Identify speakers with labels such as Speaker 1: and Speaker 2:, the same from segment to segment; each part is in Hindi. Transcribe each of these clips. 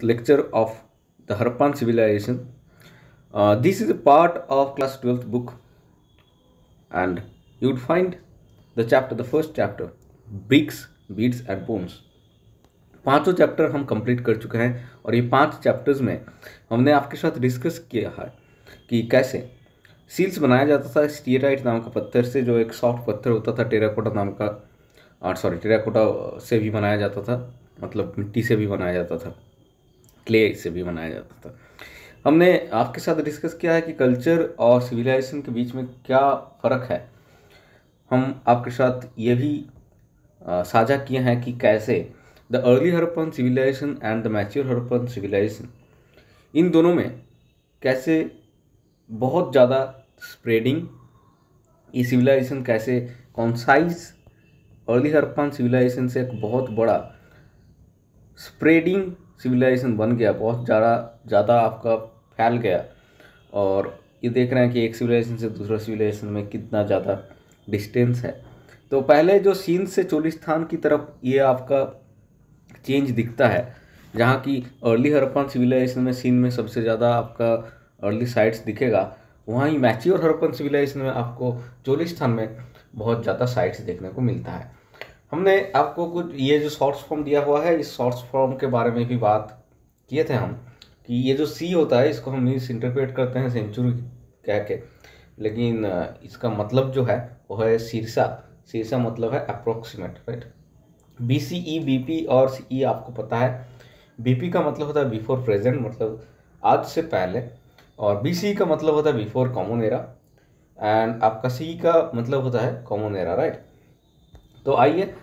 Speaker 1: lecture of the Harappan civilization. Uh, this is a part of class 12th book and you would find the chapter, the first chapter, bricks, beads and bones पांचों चैप्टर हम कंप्लीट कर चुके हैं और ये पांच चैप्टर्स में हमने आपके साथ डिस्कस किया है कि कैसे सील्स बनाया जाता था स्टीराइट नाम का पत्थर से जो एक सॉफ्ट पत्थर होता था टेराकोटा नाम का सॉरी uh, टेराकोटा से भी बनाया जाता था मतलब मिट्टी से भी बनाया जाता था क्ले से भी बनाया जाता था हमने आपके साथ डिस्कस किया है कि कल्चर और सिविलाइजेशन के बीच में क्या फ़र्क है हम आपके साथ ये भी साझा किए हैं कि कैसे the early Harappan civilisation and the mature Harappan civilisation इन दोनों में कैसे बहुत ज़्यादा स्प्रेडिंग ये सिविलाइजेशन कैसे कॉन्साइज अर्ली हरपन सिविलाइजेशन से एक बहुत बड़ा स्प्रेडिंग सिविलाइजेशन बन गया बहुत ज़्यादा ज़्यादा आपका फैल गया और ये देख रहे हैं कि एक सिविलाइजेशन से दूसरा सिविलाइजेशन में कितना ज़्यादा डिस्टेंस है तो पहले जो सीन से चोलिस्थान की तरफ ये आपका चेंज दिखता है जहाँ की अर्ली हरपन सिविलाइजेशन में सीन में सबसे ज़्यादा आपका अर्ली साइट्स दिखेगा वहाँ ही मैची और हरपन सिविलाइजेशन में आपको चोलिस्थान में बहुत ज़्यादा साइट्स देखने को मिलता है हमने आपको कुछ ये जो शॉर्ट्स फॉर्म दिया हुआ है इस शॉर्ट्स फॉर्म के बारे में भी बात किए थे हम कि ये जो सी होता है इसको हम मिस इंटरप्रेट करते हैं सेंचुरी कह के लेकिन इसका मतलब जो है वो है सिरसा सिरसा मतलब है approximate right B C E B P और सी ई e आपको पता है बी पी का मतलब होता है बिफोर प्रेजेंट मतलब आज से पहले और बी सी का मतलब होता है बिफोर कॉमन एरा एंड आपका सी का मतलब होता है कॉमन एरा राइट तो आइए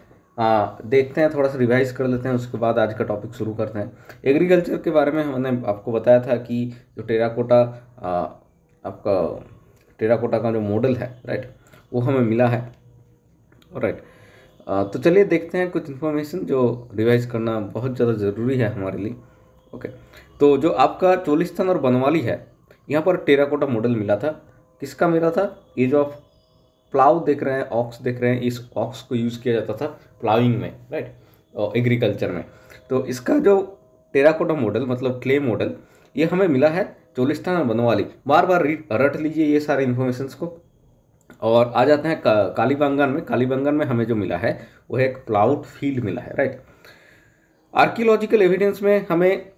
Speaker 1: देखते हैं थोड़ा सा रिवाइज कर लेते हैं उसके बाद आज का टॉपिक शुरू करते हैं एग्रीकल्चर के बारे में हमने आपको बताया था कि जो टेराकोटा आपका टेराकोटा का जो मॉडल है राइट वो हमें मिला है राइट तो चलिए देखते हैं कुछ इन्फॉर्मेशन जो रिवाइज करना बहुत ज़्यादा ज़रूरी है हमारे लिए ओके तो जो आपका चोलिस्तान और बनवाली है यहाँ पर टेराकोटा मॉडल मिला था किसका मिला था एज ऑफ प्लाव देख रहे हैं ऑक्स देख रहे हैं इस ऑक्स को यूज़ किया जाता था प्लाविंग में राइट और एग्रीकल्चर में तो इसका जो टेराकोटा मॉडल मतलब क्ले मॉडल ये हमें मिला है चोलिस्तान और बनवाली बार बार रट लीजिए ये सारे इन्फॉर्मेशन को और आ जाते हैं का, कालीबंगन में कालीबंगन में हमें जो मिला है वो एक प्लाउड फील्ड मिला है राइट आर्कियोलॉजिकल एविडेंस में हमें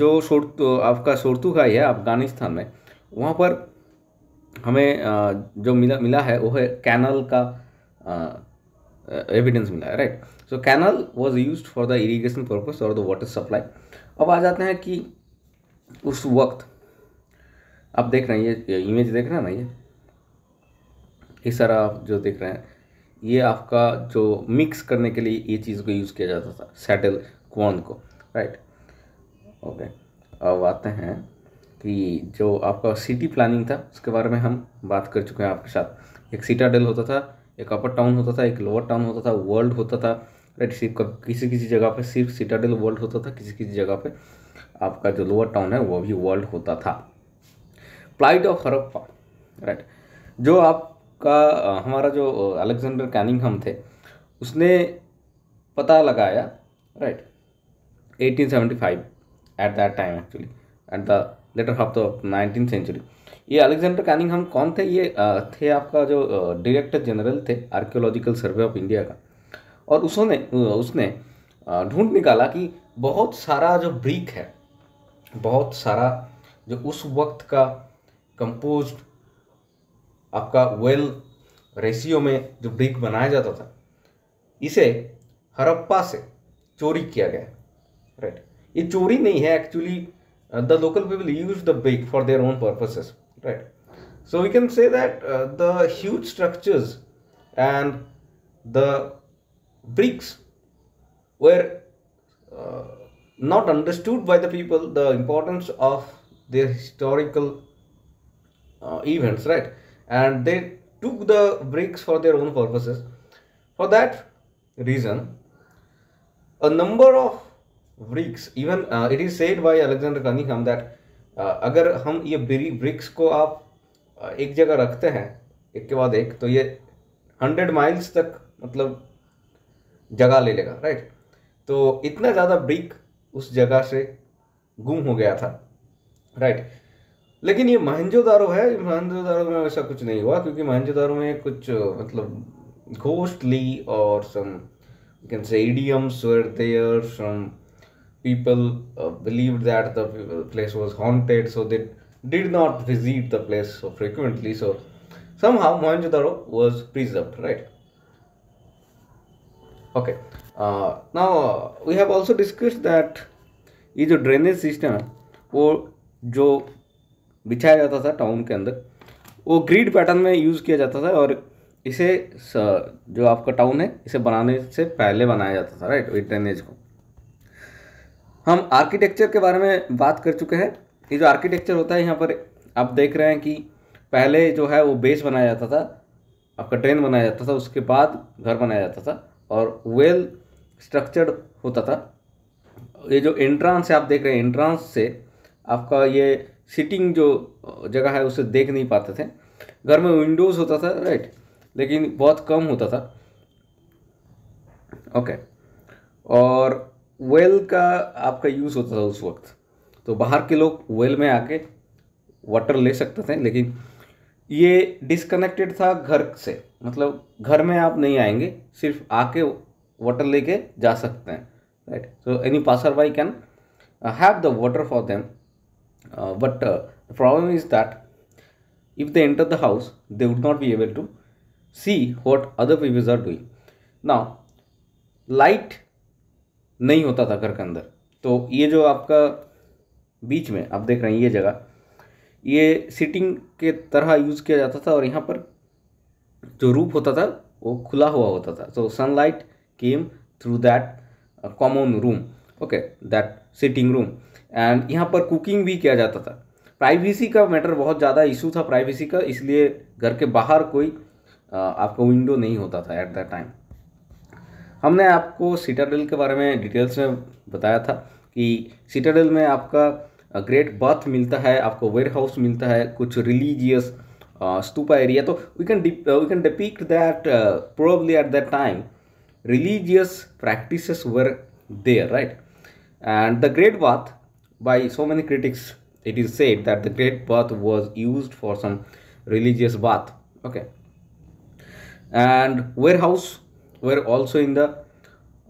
Speaker 1: जो शोर तो, आपका शोरतू है अफगानिस्तान में वहाँ पर हमें जो मिला मिला है वो है कैनल का एविडेंस मिला है right so canal was use for the irrigation purpose और द वाटर सप्लाई अब आ जाते हैं कि उस वक्त आप देख रहे हैं ये इमेज देख रहे हैं ना ये ये सारा आप जो देख रहे हैं ये आपका जो मिक्स करने के लिए ये चीज़ को यूज़ किया जाता था सेटल क्वान को राइट ओके अब आते हैं कि जो आपका सिटी प्लानिंग था उसके बारे में हम बात कर चुके हैं आपके साथ एक सिटाडल होता था एक अपर टाउन होता था एक लोअर टाउन होता था वर्ल्ड होता था राइट सिर्फ किसी किसी जगह पे सिर्फ सिटाडल वर्ल्ड होता था किसी किसी जगह पे आपका जो लोअर टाउन है वो भी वर्ल्ड होता था प्लाइट ऑफ हरप्पा राइट जो आपका हमारा जो अलेक्जेंडर कैनिंगहम थे उसने पता लगाया right 1875 at that time actually at the latter half the nineteen century ये अलेक्जेंडर कैनिंगहम कौन थे ये थे आपका जो डायरेक्टर जनरल थे आर्कियोलॉजिकल सर्वे ऑफ इंडिया का और उसने उसने ढूंढ निकाला कि बहुत सारा जो ब्रिक है बहुत सारा जो उस वक्त का कंपोज आपका वेल रेशियो में जो ब्रिक बनाया जाता था इसे हड़प्पा से चोरी किया गया राइट ये चोरी नहीं है actually uh, the local people use the big for their own purposes right so we can say that uh, the huge structures and the bricks were uh, not understood by the people the importance of their historical uh, events right and they took the bricks for their own purposes for that reason a number of bricks even it is said by Alexander Cunningham that अगर हम ये ब्रिक्स को आप uh, एक जगह रखते हैं एक के बाद एक तो ये हंड्रेड माइल्स तक मतलब जगह ले लेगा राइट तो इतना ज़्यादा ब्रिक उस जगह से गुम हो गया था राइट लेकिन ये महंजोदारो है महंजोदारो में ऐसा कुछ नहीं हुआ क्योंकि महंजोदारो में कुछ मतलब घोस्टली और सम कैन से idioms were there some people uh, believed that the place was haunted, so they did not visit the place so frequently. So somehow Mohenjo-daro was preserved, right? Okay. Uh, now uh, we have also discussed that ये जो ड्रेनेज सिस्टम है वो जो बिछाया जाता था टाउन के अंदर वो ग्रीड पैटर्न में यूज़ किया जाता था और इसे जो आपका टाउन है इसे बनाने से पहले बनाया जाता था राइट ड्रेनेज को हम आर्किटेक्चर के बारे में बात कर चुके हैं ये जो आर्किटेक्चर होता है यहाँ पर आप देख रहे हैं कि पहले जो है वो बेस बनाया जाता था आपका ट्रेन बनाया जाता था उसके बाद घर बनाया जाता था और वेल स्ट्रक्चर्ड होता था ये जो एंट्रांस है आप देख रहे हैं एंट्रांस से आपका ये सिटिंग जो जगह है उसे देख नहीं पाते थे घर में विंडोज़ होता था राइट लेकिन बहुत कम होता था ओके और वेल का आपका यूज़ होता था उस वक्त तो बाहर के लोग वेल में आके वाटर ले सकते थे लेकिन ये डिसकनेक्टेड था घर से मतलब घर में आप नहीं आएंगे सिर्फ आके वाटर लेके जा सकते हैं right so any passer by can have the water for them but the problem is that if they enter the house they would not be able to see what other peoples are doing now light नहीं होता था घर के अंदर तो ये जो आपका बीच में आप देख रहे हैं ये जगह ये सीटिंग के तरह यूज़ किया जाता था और यहाँ पर जो रूप होता था वो खुला हुआ होता था so sunlight came through that common room okay that sitting room and यहाँ पर कुकिंग भी किया जाता था प्राइवेसी का मैटर बहुत ज़्यादा इशू था प्राइवेसी का इसलिए घर के बाहर कोई uh, आपका विंडो नहीं होता था एट दैट टाइम हमने आपको सीटाडेल के बारे में डिटेल्स में बताया था कि सीटाडेल में आपका ग्रेट बाथ मिलता है आपको वेयर हाउस मिलता है कुछ रिलीजियस स्तूपा एरिया तो we can we can depict that probably at that time religious practice were there right and the great bath by so many critics it is said that the great bath was use for some religious bath okay and where house were also in the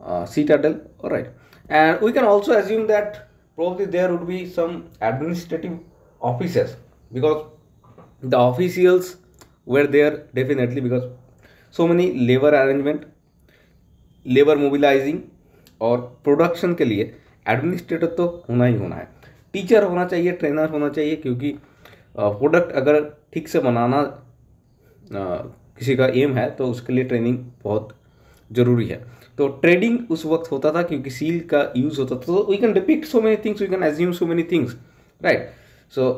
Speaker 1: uh, citadel all right and we can also assume that probably there would be some administrative offices because the officials were there definitely because so many labor arrangement labor mobilizing or production ke liye administrator तो होना ही होना है टीचर होना चाहिए ट्रेनर होना चाहिए क्योंकि प्रोडक्ट अगर ठीक से बनाना किसी का एम है तो उसके लिए ट्रेनिंग बहुत जरूरी है तो ट्रेडिंग उस वक्त होता था क्योंकि सील का यूज होता था तो we can depict so many things we can assume so many things right so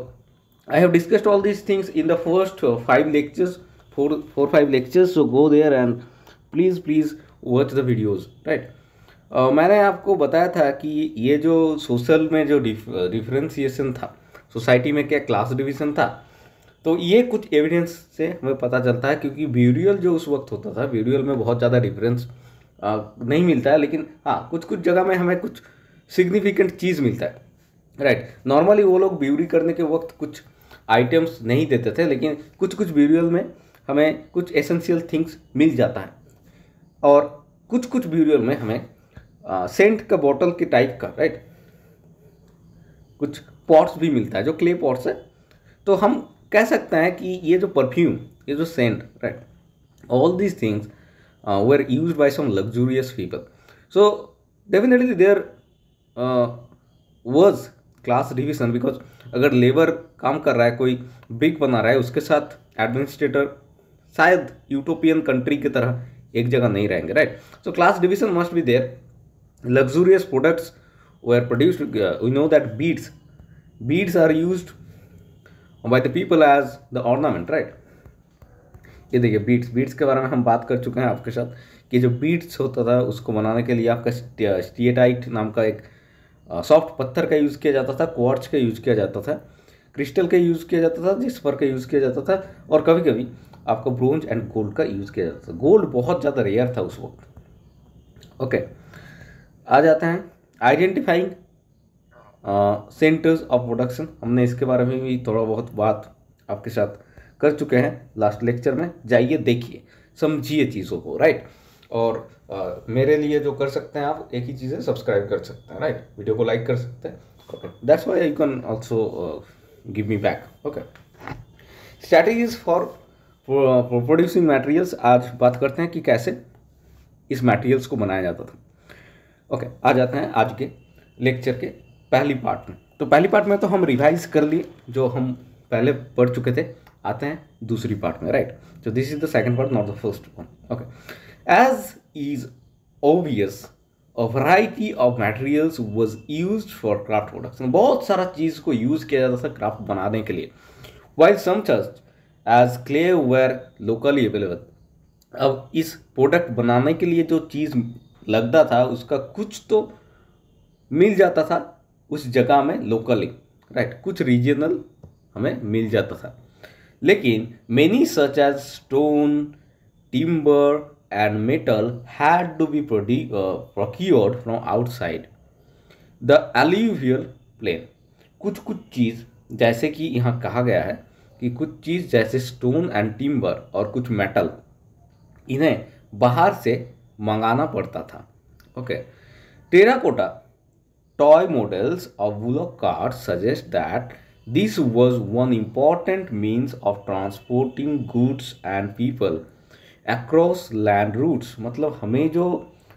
Speaker 1: I have discussed all these things in the first five lectures four four five lectures so go there and please please watch the videos right मैंने आपको बताया था कि ये जो सोशल में जो डिफरेंसीसन था सोसाइटी में क्या क्लास डिविजन था तो ये कुछ एविडेंस से हमें पता चलता है क्योंकि ब्यूरियल जो उस वक्त होता था ब्यूरियल में बहुत ज़्यादा डिफरेंस नहीं मिलता है लेकिन हाँ कुछ कुछ जगह में हमें कुछ सिग्निफिकेंट चीज़ मिलता है राइट नॉर्मली वो लोग ब्यूरी करने के वक्त कुछ आइटम्स नहीं देते थे लेकिन कुछ कुछ ब्यूरियल में हमें कुछ एसेंशियल थिंग्स मिल जाता है और कुछ कुछ ब्यूरियल में हमें आ, सेंट का बॉटल के टाइप का राइट कुछ पॉट्स भी मिलता है जो क्ले पॉट्स है तो हम कह सकता है कि ये जो परफ्यूम ये जो scent right all these things are use by some luxurious people so definitely there was class division because अगर लेबर काम कर रहा है कोई ब्रिक बना रहा है उसके साथ एडमिनिस्ट्रेटर शायद यूटोपियन कंट्री की तरह एक जगह नहीं रहेंगे right so class division must be there luxurious products they are produced we know that beads beads are used by the people as the ornament right ये देखिए बीट्स बीट्स के बारे में हम बात कर चुके हैं आपके साथ कि जो बीट्स होता था उसको बनाने के लिए आपका स्टिएटाइट नाम का एक सॉफ्ट पत्थर का यूज़ किया जाता था क्वार्ट्स का यूज़ किया जाता था क्रिस्टल का यूज़ किया जाता था जिस पर का यूज़ किया जाता था और कभी कभी आपका ब्रोंज एंड गोल्ड का यूज़ किया जाता था गोल्ड बहुत ज़्यादा रेयर था उस वक्त ओके आ जाते हैं आइडेंटिफाइंग सेंटर्स ऑफ प्रोडक्शन हमने इसके बारे में भी थोड़ा बहुत बात आपके साथ कर चुके हैं लास्ट लेक्चर में जाइए देखिए समझिए चीज़ों को राइट और आ, मेरे लिए जो कर सकते हैं आप एक ही चीज़ है सब्सक्राइब कर सकते हैं राइट वीडियो को लाइक कर सकते हैं okay that's why you can also give me back okay strategies for producing materials आज बात करते हैं कि कैसे इस मटेरियल्स को बनाया जाता था ओके okay, आ जाते हैं आज के लेक्चर के पहली पार्ट में तो पहली पार्ट में तो हम रिवाइज कर लिए जो हम पहले पढ़ चुके थे आते हैं दूसरी पार्ट में राइट तो this is the second part not the first one okay as is obvious a variety of materials was use for craft production बहुत सारा चीज़ को यूज़ किया जाता था क्राफ्ट बनाने के लिए वाइल सम चर्च as clay were locally available अब इस प्रोडक्ट बनाने के लिए जो चीज़ लगता था उसका कुछ तो मिल जाता था उस जगह में लोकली राइट कुछ रीजनल हमें मिल जाता था लेकिन many such as stone timber and metal had to be procured from outside the alluvial plain कुछ कुछ चीज़ जैसे कि यहाँ कहा गया है कि कुछ चीज़ जैसे स्टोन एंड टिम्बर और कुछ मेटल इन्हें बाहर से मंगाना पड़ता था okay terracotta toy models of Woollock carts suggest that this was one important means of transporting goods and people across land routes मतलब हमें जो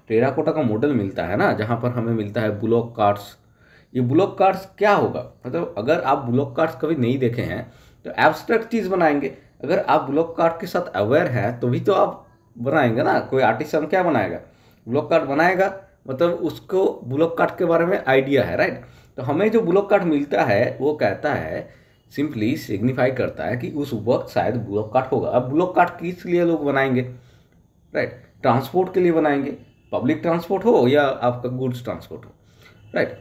Speaker 1: टेराकोटा का मॉडल मिलता है ना जहाँ पर हमें मिलता है ब्लॉक कार्ड्स ये ब्लॉक कार्ड्स क्या होगा मतलब अगर आप ब्लॉक कार्ड्स कभी नहीं देखे हैं तो एब्स्ट्रैक्ट चीज़ बनाएंगे अगर आप ब्लॉक कार्ड के साथ अवेयर हैं तो भी तो आप बनाएंगे ना कोई आर्टिस्ट हम क्या बनाएगा ब्लॉक कार्ड बनाएगा मतलब उसको ब्लॉक कार्ड के बारे में आइडिया है राइट तो हमें जो ब्लॉक कार्ड मिलता है वो कहता है सिंपली सिग्निफाई करता है कि उस वक्त शायद ब्लॉक कार्ड होगा अब ब्लॉक कार्ड किस लिए लोग बनाएंगे राइट ट्रांसपोर्ट के लिए बनाएंगे पब्लिक ट्रांसपोर्ट हो या आपका गुड्स ट्रांसपोर्ट हो राइट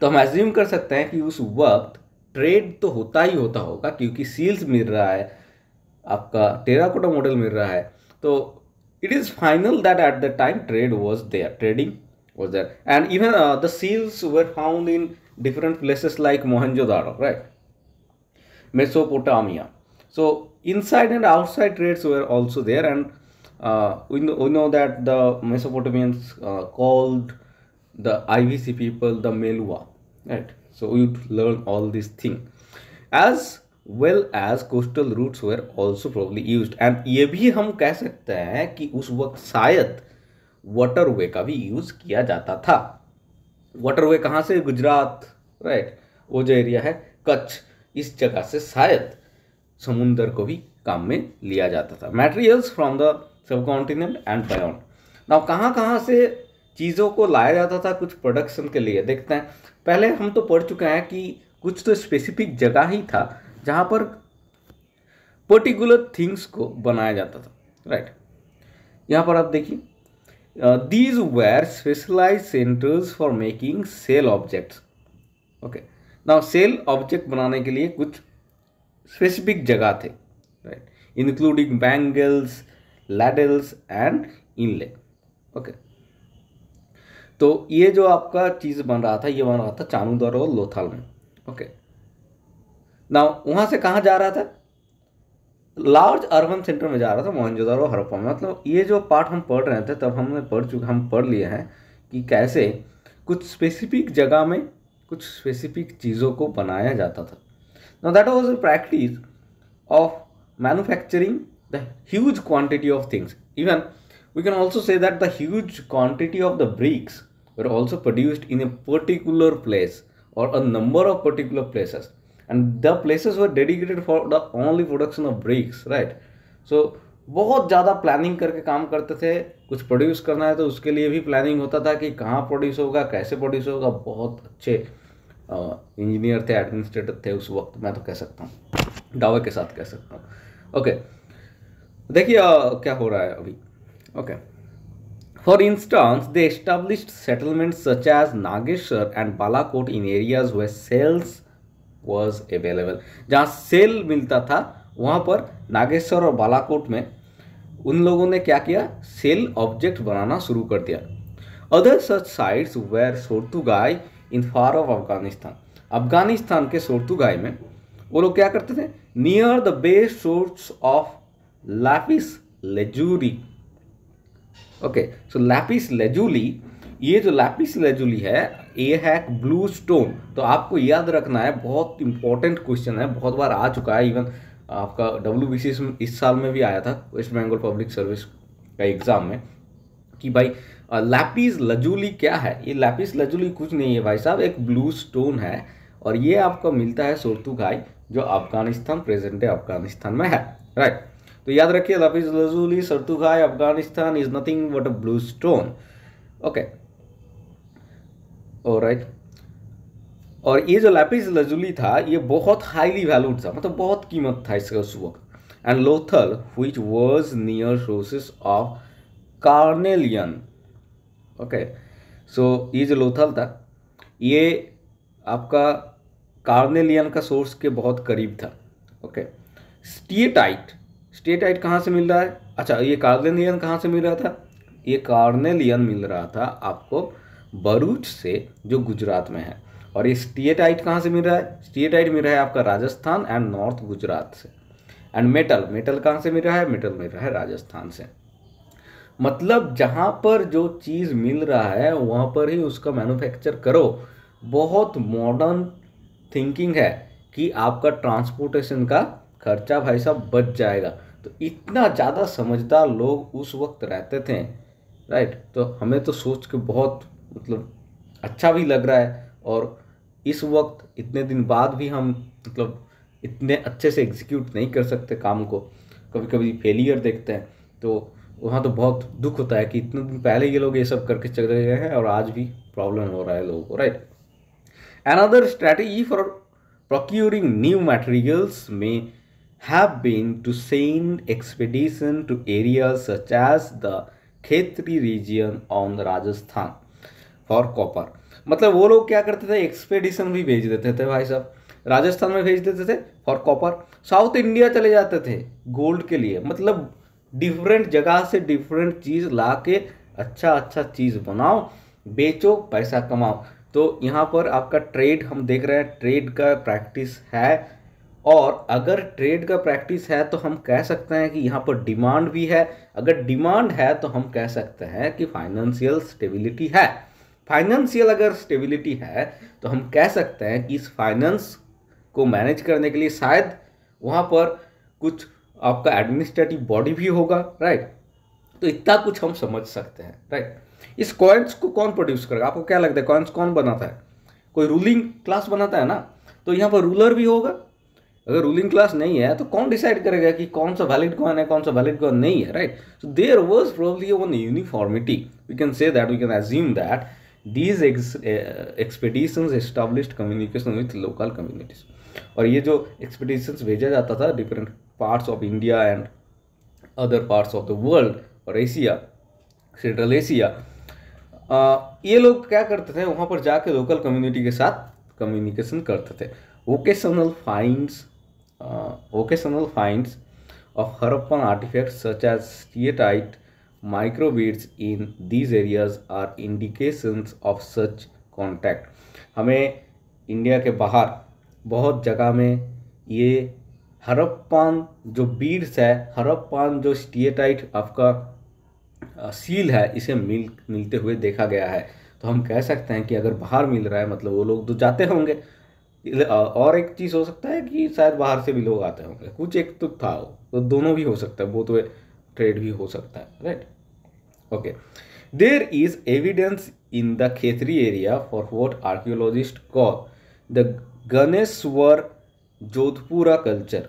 Speaker 1: तो हम एज्यूम कर सकते हैं कि उस वक्त ट्रेड तो होता ही होता होगा क्योंकि सील्स मिल रहा है आपका टेराकोटा मॉडल मिल रहा है तो it is final that at the time trade was there trading was there and even uh, the seals were found in different places like mohenjo-daro right mesopotamia so inside and outside trades were also there and uh, we, know, we know that the mesopotamians uh, called the ivc people the melua right so you learn all these things as well as coastal routes were also probably used, and ये भी हम कह सकते हैं कि उस वक्त शायद वाटर वे का भी यूज़ किया जाता था वाटर वे कहाँ से गुजरात राइट वो जो एरिया है कच्छ इस जगह से शायद समुंदर को भी काम में लिया जाता था materials from the subcontinent and beyond now कहाँ कहाँ से चीज़ों को लाया जाता था कुछ प्रोडक्शन के लिए देखते हैं पहले हम तो पढ़ चुके हैं कि कुछ तो स्पेसिफिक जगह ही था जहाँ पर पर्टिकुलर थिंग्स को बनाया जाता था राइट right. यहाँ पर आप देखिए Uh, these were specialized centers for making cell objects. Okay. Now cell object बनाने के लिए कुछ specific जगह थे right? including bangles, ladles and inlay. Okay. तो ये जो आपका चीज़ बन रहा था ये बन रहा था चानूदर और लोथल में ओके okay. ना वहाँ से कहाँ जा रहा था लार्ज अर्बन सेंटर में जा रहा था मोहनजोदारो हरप्पा में मतलब ये जो पार्ट हम पढ़ रहे थे तब हमने पढ़ चुके हम पढ़ लिए हैं कि कैसे कुछ स्पेसिफिक जगह में कुछ स्पेसिफिक चीज़ों को बनाया जाता था no that was a practice of manufacturing the huge quantity of things even we can also say that the huge quantity of the bricks were also produced in a particular place और a number of particular places and the places were dedicated for the only production of bricks right so बहुत ज़्यादा प्लानिंग करके काम करते थे कुछ प्रोड्यूस करना है तो उसके लिए भी प्लानिंग होता था कि कहाँ प्रोड्यूस होगा कैसे प्रोड्यूस होगा बहुत अच्छे इंजीनियर थे एडमिनिस्ट्रेटर थे उस वक्त मैं तो कह सकता हूँ दावे के साथ कह सकता हूँ ओके देखिए क्या हो रहा है अभी okay for instance they establish settlement such as Nageshwar and Balakot in areas where shells was available जहाँ सेल मिलता था वहाँ पर नागेश्वर और बालाकोट में उन लोगों ने क्या किया सेल ऑब्जेक्ट बनाना शुरू कर दिया other such sites where Shortughai in far off Afghanistan Afghanistan के सोर्तुगाई में वो लोग क्या करते थे near the best source of lapis lazuli okay so lapis lazuli ये जो लैपिस लेजुली है ये है ब्लू स्टोन तो आपको याद रखना है बहुत इंपॉर्टेंट क्वेश्चन है बहुत बार आ चुका है इवन आपका डब्ल्यू इस साल में भी आया था वेस्ट बंगाल पब्लिक सर्विस का एग्ज़ाम में कि भाई लैपिस लजुली क्या है ये लैपिस लजुली कुछ नहीं है भाई साहब एक ब्लू स्टोन है और ये आपको मिलता है सोर्तुघाई जो अफगानिस्तान प्रेजेंट है अफगानिस्तान में है राइट तो याद रखिए lapis lazuli Shortughai Afghanistan is nothing but a blue stone okay right और ये जो लैपिस लजुली था ये बहुत हाईली वैल्यूड था मतलब बहुत कीमत था इसका उस वक्त and Lothal which was near sources of carnelian okay so ये जो लोथल था ये आपका कार्नेलियन का सोर्स के बहुत करीब था ओके स्टेटाइट स्टेटाइट कहाँ से मिल रहा है अच्छा ये कार्नेलियन कहाँ से मिल रहा था ये कार्नेलियन मिल रहा था आपको बरूच से जो गुजरात में है और ये स्टीएटाइट कहाँ से मिल रहा है स्टीएटाइट मिल रहा है आपका राजस्थान एंड नॉर्थ गुजरात से एंड मेटल मेटल कहाँ से मिल रहा है मेटल मिल रहा है राजस्थान से मतलब जहाँ पर जो चीज़ मिल रहा है वहाँ पर ही उसका मैन्युफैक्चर करो बहुत मॉडर्न थिंकिंग है कि आपका ट्रांसपोर्टेशन का खर्चा भाई साहब बच जाएगा तो इतना ज़्यादा समझदार लोग उस वक्त रहते थे राइट तो हमें तो सोच के बहुत मतलब अच्छा भी लग रहा है और इस वक्त इतने दिन बाद भी हम मतलब इतने अच्छे से एग्जीक्यूट नहीं कर सकते काम को कभी कभी फेलियर देखते हैं तो वहाँ तो बहुत दुख होता है कि इतने दिन पहले ये लोग ये सब करके चले गए हैं और आज भी प्रॉब्लम हो रहा है लोगों को right another strategy for procuring new materials may have been to send expedition to area such as the Khetri region on Rajasthan for copper मतलब वो लोग क्या करते थे एक्सपेडिशन भी भेज देते थे भाई साहब राजस्थान में भेज देते थे फॉर कॉपर साउथ इंडिया चले जाते थे गोल्ड के लिए मतलब डिफरेंट जगह से डिफरेंट चीज़ ला के अच्छा अच्छा चीज़ बनाओ बेचो पैसा कमाओ तो यहाँ पर आपका ट्रेड हम देख रहे हैं ट्रेड का प्रैक्टिस है और अगर ट्रेड का प्रैक्टिस है तो हम कह सकते हैं कि यहाँ पर डिमांड भी है अगर डिमांड है तो हम कह सकते हैं कि फाइनेंशियल स्टेबिलिटी है फाइनेंशियल अगर स्टेबिलिटी है तो हम कह सकते हैं कि इस फाइनेंस को मैनेज करने के लिए शायद वहाँ पर कुछ आपका एडमिनिस्ट्रेटिव बॉडी भी होगा राइट तो इतना कुछ हम समझ सकते हैं राइट इस कॉइन्स को कौन प्रोड्यूस करेगा आपको क्या लगता है कॉइन्स कौन बनाता है कोई रूलिंग क्लास बनाता है ना तो यहाँ पर रूलर भी होगा अगर रूलिंग क्लास नहीं है तो कौन डिसाइड करेगा कि कौन सा वैलिड कॉइन है कौन सा वैलिड कॉइन नहीं है right so there was probably one uniformity we can say that we can assume that these expeditions established communication with local communities और ये जो एक्सपेडिशंस भेजा जाता था different parts of India and other parts of the world और एशिया सेंट्रल एशिया ये लोग क्या करते थे वहाँ पर जाके लोकल कम्युनिटी के साथ कम्युनिकेशन करते थे vocational finds vocational finds of Harappan artefact such as steatite microbeads in these areas are indications of such contact हमें इंडिया के बाहर बहुत जगह में ये हरप्पान जो बीड्स है हरप्पान जो स्टिएटाइट आपका सील है इसे मिल मिलते हुए देखा गया है तो हम कह सकते हैं कि अगर बाहर मिल रहा है मतलब वो लोग तो जाते होंगे और एक चीज़ हो सकता है कि शायद बाहर से भी लोग आते होंगे कुछ एक तो था वो तो दोनों भी हो सकता है वो तो ट्रेड भी हो सकता है right okay there is evidence in the Khetri area for what archaeologist call the Ganeshwar Jodhpura culture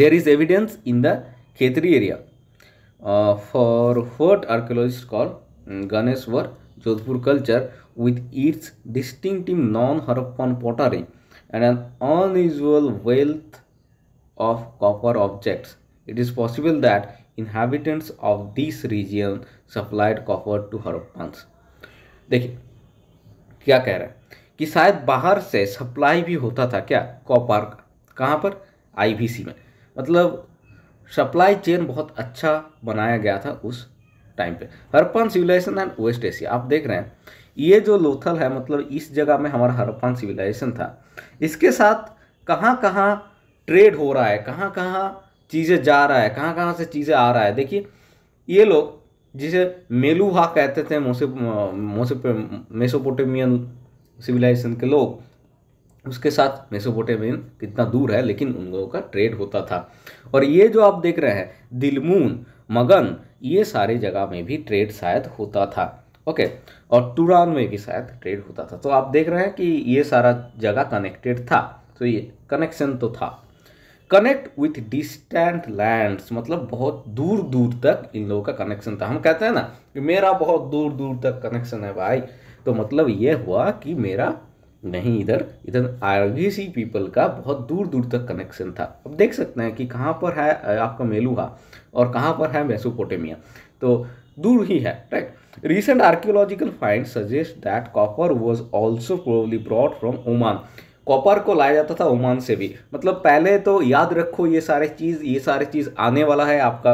Speaker 1: there is evidence in the Khetri area for what archaeologist call Ganeshwar Jodhpur culture with its distinctive non Harappan pottery and an unusual wealth of copper objects It is possible that inhabitants of this region supplied copper to Harappans. देखिए क्या कह raha hai कि शायद बाहर से सप्लाई भी होता था क्या copper का कहाँ पर आईबीसी में मतलब सप्लाई चेन बहुत अच्छा बनाया गया था उस टाइम पे Harappan civilisation and west Asia आप देख रहे हैं ये जो लोथल है मतलब इस जगह में हमारा हरपान सिविलाइजेशन था इसके साथ कहाँ कहाँ ट्रेड हो रहा है कहाँ कहाँ चीज़ें जा रहा है कहाँ कहाँ से चीज़ें आ रहा है देखिए ये लोग जिसे मेलूहा कहते थे मोसे मोसे मेसोपोटेमियन सिविलाइजेशन के लोग उसके साथ मेसोपोटेमियन कितना दूर है लेकिन उन लोगों का ट्रेड होता था और ये जो आप देख रहे हैं दिलमून मगन ये सारी जगह में भी ट्रेड शायद होता था ओके और टूरान में भी शायद ट्रेड होता था तो आप देख रहे हैं कि ये सारा जगह कनेक्टेड था तो ये कनेक्शन तो था कनेक्ट विथ डिस्टेंट लैंड मतलब बहुत दूर दूर तक इन लोगों का कनेक्शन था हम कहते हैं ना कि मेरा बहुत दूर दूर तक कनेक्शन है भाई तो मतलब ये हुआ कि मेरा नहीं इधर इधर आरबीसी पीपल का बहुत दूर दूर तक कनेक्शन था अब देख सकते हैं कि कहाँ पर है आपका मेलुहा और कहाँ पर है मेसोपोटेमिया तो दूर ही है right recent archaeological find suggest that copper was also probably brought from Oman copper को लाया जाता था ओमान से भी मतलब पहले तो याद रखो ये सारे चीज़ ये सारे चीज़ आने वाला है आपका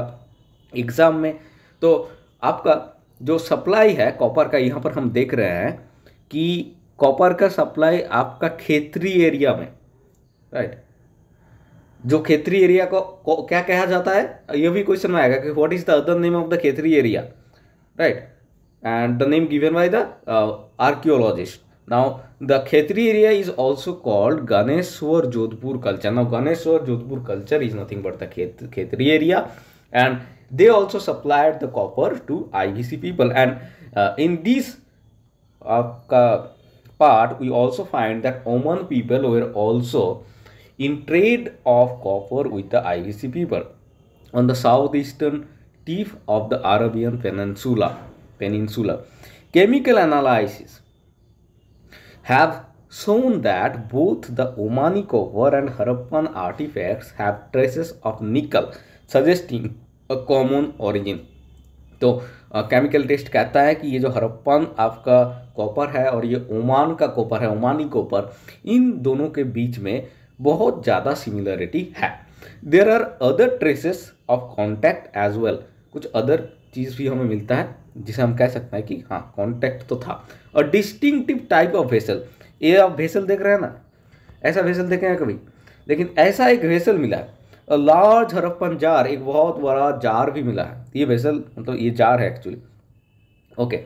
Speaker 1: एग्ज़ाम में तो आपका जो सप्लाई है कॉपर का यहाँ पर हम देख रहे हैं कि कॉपर का सप्लाई आपका खेतरी एरिया में राइट जो खेतरी एरिया को, को क्या कहा जाता है ये भी क्वेश्चन में आएगा कि what is the other name of the Khetri area right and the name given by the archaeologist now The Khetri area is also called Ganeshwar Jodhpur culture. Now, Ganeshwar Jodhpur culture is nothing but the Khetri area, and they also supplied the copper to IVC people. And uh, in this uh, part, we also find that Oman people were also in trade of copper with the IVC people on the southeastern tip of the Arabian Peninsula. Peninsula. Chemical analysis have shown that both the Omani copper and Harappan artifacts have traces of nickel, suggesting a common origin. तो केमिकल टेस्ट कहता है कि ये जो हरप्पन आपका कॉपर है और ये ओमान का कॉपर है ओमानी कॉपर इन दोनों के बीच में बहुत ज़्यादा सिमिलरिटी है there are other traces of contact as well कुछ अदर चीज़ भी हमें मिलता है जिसे हम कह सकते हैं कि हाँ कॉन्टैक्ट तो था और डिस्टिंक्टिव टाइप ऑफ वेसल ये आप वेसल देख रहे हैं ना ऐसा वेसल देखे हैं कभी लेकिन ऐसा एक वेसल मिला है लार्ज हरप्पन जार एक बहुत बड़ा जार भी मिला है ये वेसल मतलब ये जार है actually okay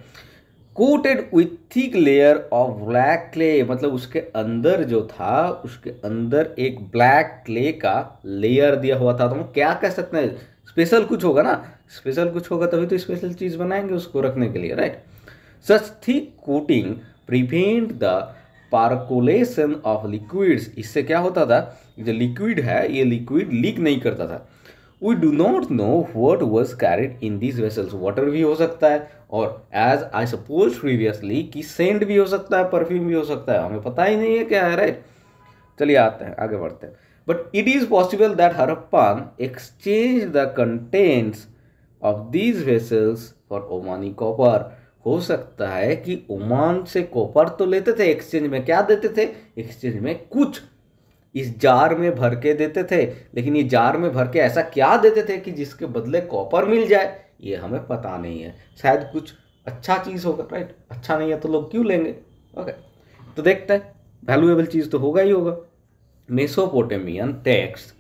Speaker 1: coated with thick layer of black clay मतलब उसके अंदर जो था उसके अंदर एक ब्लैक क्ले का लेयर दिया हुआ था तो हम क्या कह सकते हैं स्पेशल कुछ होगा ना स्पेशल कुछ होगा तभी तो स्पेशल चीज़ बनाएंगे उसको रखने के लिए right such thick coating prevent the percolation of liquids इससे क्या होता था जो लिक्विड है ये लिक्विड लीक नहीं करता था we do not know what was carried in this vessels water भी हो सकता है और एज आई सपोज प्रीवियसली कि सेंट भी हो सकता है परफ्यूम भी हो सकता है हमें पता ही नहीं है क्या है राइट चलिए आते हैं आगे बढ़ते हैं But it is possible that Harappan exchanged the contents of these vessels for Omani copper. हो सकता है कि ओमान से कॉपर तो लेते थे एक्सचेंज में क्या देते थे एक्सचेंज में कुछ इस जार में भर के देते थे लेकिन ये जार में भर के ऐसा क्या देते थे कि जिसके बदले कॉपर मिल जाए ये हमें पता नहीं है शायद कुछ अच्छा चीज़ होगा राइट अच्छा नहीं है तो लोग क्यों लेंगे ओके तो देखते हैं वैल्यूएबल चीज़ तो होगा ही होगा Mesopotamian texts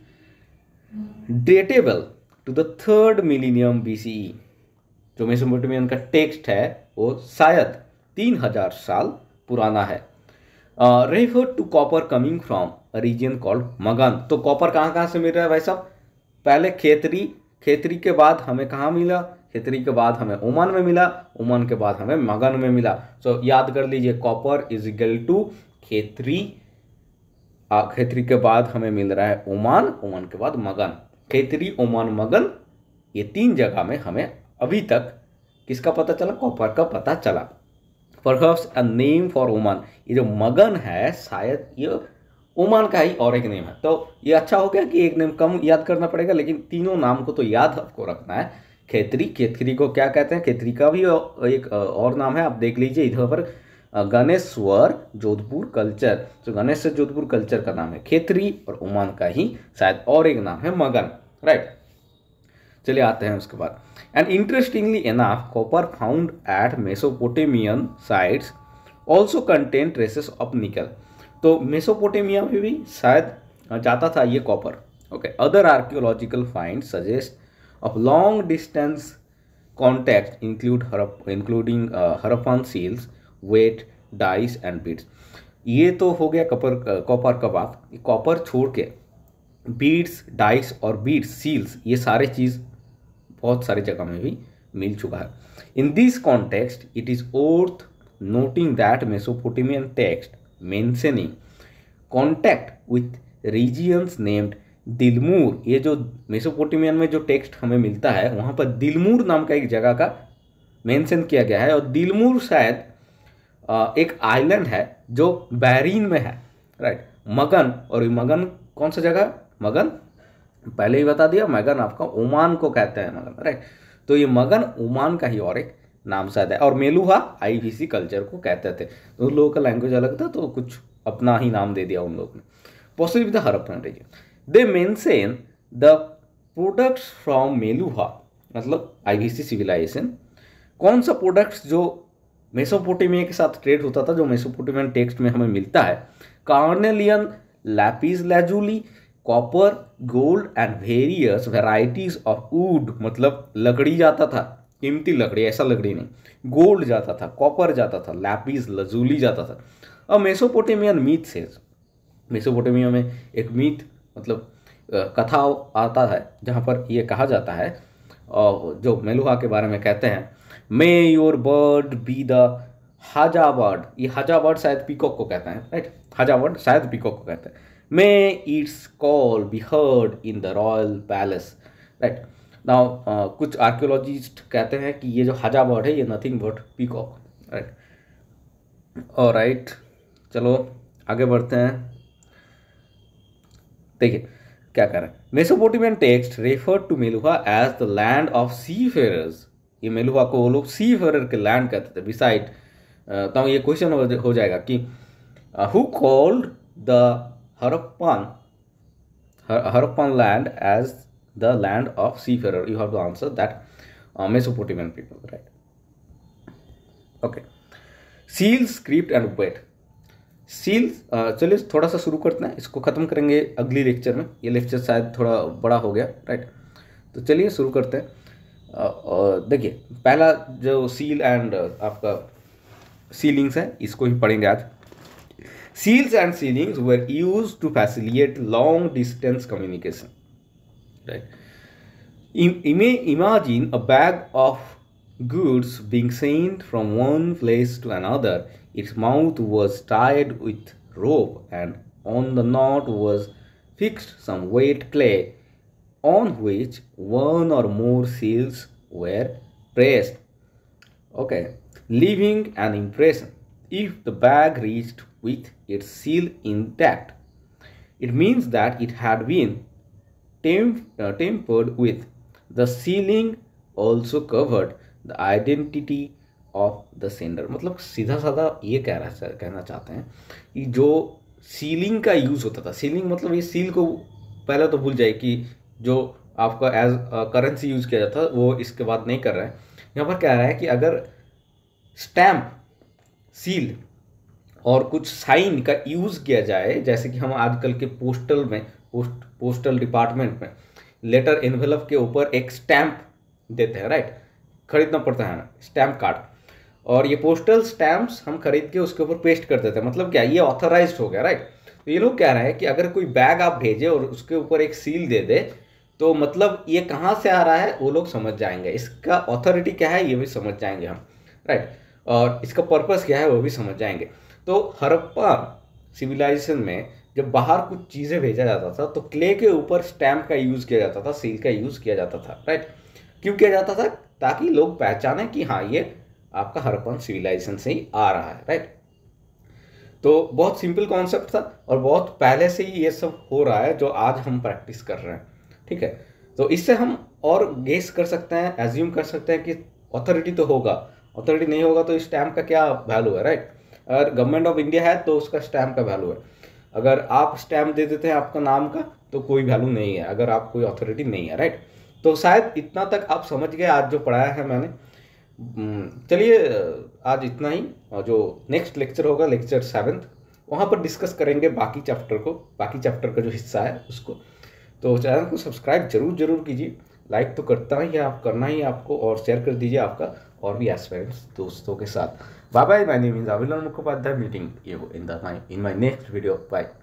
Speaker 1: datable to the third millennium BCE जो मेसोपोटेमियन का टेक्स्ट है वो शायद तीन हजार साल पुराना है refer to copper coming from region called Magan तो कॉपर कहाँ कहाँ से मिल रहा है भाई साहब पहले खेतरी खेतरी के बाद हमें कहाँ मिला खेतरी के बाद हमें ओमान में मिला ओमान के बाद हमें मगन में मिला सो so, याद कर लीजिए copper is equal to Khetri Khetri के बाद हमें मिल रहा है ओमान ओमान के बाद मगन खेतरी ओमान मगन ये तीन जगह में हमें अभी तक किसका पता चला कॉपर का पता चला perhaps a name for Oman ये जो मगन है शायद ये ओमान का ही और एक नेम है तो ये अच्छा हो गया कि एक नेम कम याद करना पड़ेगा लेकिन तीनों नाम को तो याद आपको रखना है खेतरी खेतरी को क्या कहते हैं खेतरी का भी एक और नाम है आप देख लीजिए इधर पर गणेश्वर जोधपुर कल्चर तो गणेश्वर जोधपुर कल्चर का नाम है खेतरी और उमान का ही शायद और एक नाम है मगन राइट चलिए आते हैं उसके बाद and interestingly enough copper found at Mesopotamian sites also contain traces of nickel तो मेसोपोटेमिया में भी शायद जाता था ये copper okay other archaeological find suggest of long distance contact include including Harappan seals weight dice and beads ये तो हो गया कपर कॉपर का बात कॉपर छोड़ के बीट्स डाइस और बीट्स सील्स ये सारे चीज़ बहुत सारी जगह में भी मिल चुका है in this context it is worth noting that Mesopotamian text mentioning contact with regions named Dilmun ये जो मेसोपोटेमियन में जो टेक्स्ट हमें मिलता है वहाँ पर दिलमूर नाम का एक जगह का मेंशन किया गया है और दिलमूर शायद एक आइलैंड है जो बैरीन में है राइट मगन और मगन कौन सा जगह है मगन पहले ही बता दिया मगन आपका ओमान को कहते हैं मगन राइट तो ये मगन ओमान का ही और एक नाम शायद है और मेलुहा आईवीसी कल्चर को कहते थे तो उन लोगों का लैंग्वेज अलग था तो कुछ अपना ही नाम दे दिया उन लोगों ने पॉसिबल हर Harappan region they mention the products from Meluhha मतलब आईवीसी सिविलाइजेशन कौन सा प्रोडक्ट्स जो मेसोपोटेमिया के साथ ट्रेड होता था जो मेसोपोटेमियन टेक्स्ट में हमें मिलता है carnelian lapis lazuli copper gold and various varieties of wood मतलब लकड़ी जाता था कीमती लकड़ी ऐसा लकड़ी नहीं गोल्ड जाता था कॉपर जाता था लैपिस लजूली जाता था अब मेसोपोटेमियन मीथ से मेसोपोटेमिया में एक मीथ मतलब कथा आता है जहाँ पर ये कहा जाता है और जो मेलुहा के बारे में कहते हैं may your bird be the haja ये हाजा बर्ड शायद पीकॉक को कहते हैं राइट हाजा वर्ड शायद पीकॉक को कहते हैं may its call be heard in the royal palace right ना कुछ आर्कियोलॉजिस्ट कहते हैं कि ये जो हाजा बर्ड है ये नथिंग बट पीकॉक राइट और राइट चलो आगे बढ़ते हैं देखिए क्या कह रहे हैं Mesopotamian text refer to Meluhha as the land of seafarers ये मेलुवा को वो लोग सी फेरर के लैंड कहते थे बिसाइड तो ये क्वेश्चन हो जाएगा कि who called the Harappan Harappan land as the land of seafarer you have to answer that Mesopotamian people right okay seal script and weight seal चलिए थोड़ा सा शुरू करते हैं इसको ख़त्म करेंगे अगली लेक्चर में ये लेक्चर शायद थोड़ा बड़ा हो गया राइट तो चलिए शुरू करते हैं देखिए पहला जो सील एंड आपका सीलिंग्स है इसको ही पढ़ेंगे आज seals and sealings were use to facilitate long distance communication right imagine a bag of goods being send from one place to another its mouth was टायर्ड with rope and on the knot was fixed some wet clay on which one or more seals were pressed. Okay, leaving an impression. If the bag reached with its seal intact, it means that it had been temp uh, tempered with. The sealing also covered the identity of the sender मतलब सीधा साधा ये कह रहा कहना चाहते हैं कि जो सीलिंग का यूज़ होता था सीलिंग मतलब ये सील को पहले तो भूल जाए कि जो आपका एज करेंसी यूज़ किया जाता है वो इसके बाद नहीं कर रहा है यहाँ पर कह रहा है कि अगर स्टैम्प सील और कुछ साइन का यूज़ किया जाए जैसे कि हम आजकल के पोस्टल में पोस्ट पोस्टल डिपार्टमेंट में लेटर इन्वेलप के ऊपर एक स्टैम्प देते हैं राइट खरीदना पड़ता है स्टैम्प कार्ड और ये पोस्टल स्टैम्प्स हम खरीद के उसके ऊपर पेस्ट कर देते हैं मतलब क्या ये ऑथराइज हो गया राइट तो ये लोग कह रहे हैं कि अगर कोई बैग आप भेजे और उसके ऊपर एक सील दे दे तो मतलब ये कहाँ से आ रहा है वो लोग समझ जाएंगे इसका ऑथोरिटी क्या है ये भी समझ जाएंगे हम राइट और इसका पर्पस क्या है वो भी समझ जाएंगे तो हरप्पा सिविलाइजेशन में जब बाहर कुछ चीज़ें भेजा जाता था तो क्ले के ऊपर स्टैम्प का यूज़ किया जाता था सील का यूज़ किया जाता था राइट क्यों किया जाता था ताकि लोग पहचाने कि हाँ ये आपका हरप्पन सिविलाइजेशन से ही आ रहा है राइट तो बहुत सिंपल कॉन्सेप्ट था और बहुत पहले से ही ये सब हो रहा है जो आज हम प्रैक्टिस कर रहे हैं ठीक है तो इससे हम और गेस कर सकते हैं एज्यूम कर सकते हैं कि अथॉरिटी तो होगा अथॉरिटी नहीं होगा तो इस स्टैम्प का क्या वैल्यू है राइट अगर गवर्नमेंट ऑफ इंडिया है तो उसका स्टैम्प का वैल्यू है अगर आप स्टैम्प दे देते हैं आपका नाम का तो कोई वैल्यू नहीं है अगर आप कोई अथॉरिटी नहीं है राइट तो शायद इतना तक आप समझ गए आज जो पढ़ाया है मैंने हम्म, चलिए आज इतना ही और जो नेक्स्ट लेक्चर होगा लेक्चर सेवेंथ वहाँ पर डिस्कस करेंगे बाकी चैप्टर को बाकी चैप्टर का जो हिस्सा है उसको तो चैनल को सब्सक्राइब जरूर जरूर कीजिए लाइक तो करता ही आप करना ही आपको और शेयर कर दीजिए आपका और भी एस्पेरेंट्स दोस्तों के साथ bye bye my name is Avilan Mukhopadhyay meeting you in the my in my next video bye